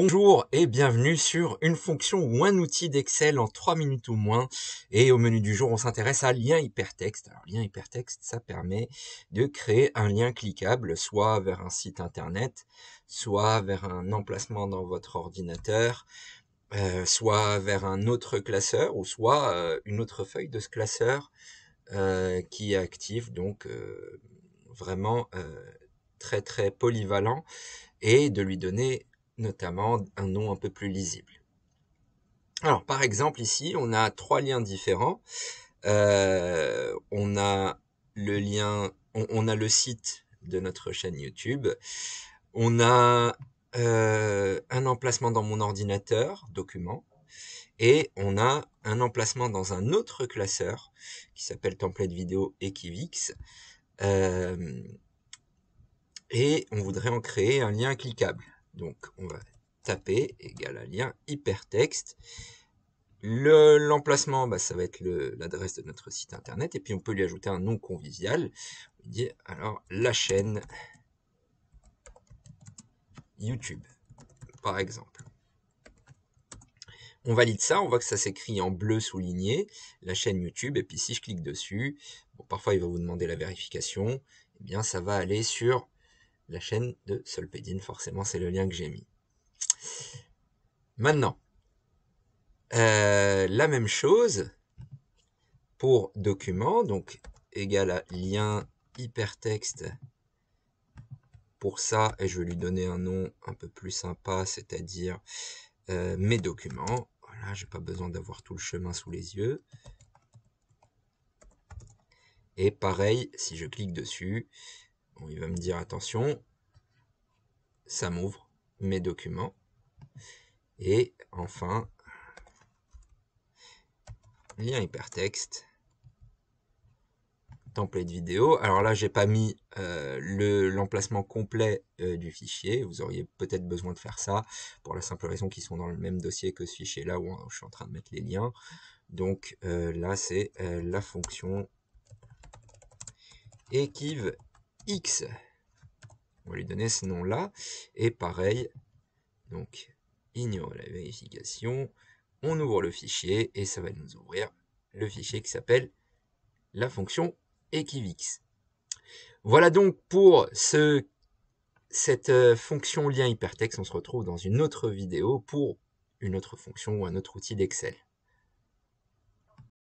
Bonjour et bienvenue sur une fonction ou un outil d'Excel en 3 minutes ou moins. Et au menu du jour, on s'intéresse à lien hypertexte. Alors, lien hypertexte, ça permet de créer un lien cliquable, soit vers un site internet, soit vers un emplacement dans votre ordinateur, euh, soit vers un autre classeur, ou soit euh, une autre feuille de ce classeur euh, qui est active. Donc, vraiment très très polyvalent et de lui donner notamment un nom un peu plus lisible. Alors par exemple ici, on a trois liens différents. Euh, on a le lien, on, a le site de notre chaîne YouTube. On a euh, un emplacement dans mon ordinateur, document, et on a un emplacement dans un autre classeur qui s'appelle template vidéo Equivix. Euh, et on voudrait en créer un lien cliquable. Donc on va taper égal à lien hypertexte. L'emplacement, bah, ça va être l'adresse de notre site internet. Et puis on peut lui ajouter un nom convivial. On dit alors la chaîne YouTube, par exemple. On valide ça, on voit que ça s'écrit en bleu souligné, la chaîne YouTube. Et puis si je clique dessus, bon, parfois il va vous demander la vérification. Eh bien ça va aller sur la chaîne de Solpédine, forcément c'est le lien que j'ai mis. Maintenant, euh, la même chose pour documents. donc égal à lien hypertexte. Pour ça, et je vais lui donner un nom un peu plus sympa, c'est-à-dire euh, mes documents. Voilà, j'ai pas besoin d'avoir tout le chemin sous les yeux. Et pareil, si je clique dessus, il va me dire attention, ça m'ouvre mes documents. Et enfin, lien hypertexte, template vidéo. Alors là, je n'ai pas mis euh, l'emplacement complet euh, du fichier. Vous auriez peut-être besoin de faire ça pour la simple raison qu'ils sont dans le même dossier que ce fichier-là où, je suis en train de mettre les liens. Donc euh, là, c'est la fonction équive x. On va lui donner ce nom-là. Et pareil, donc ignore la vérification. On ouvre le fichier et ça va nous ouvrir le fichier qui s'appelle la fonction equivx. Voilà donc pour ce, cette euh, fonction lien hypertexte. On se retrouve dans une autre vidéo pour une autre fonction ou un autre outil d'Excel.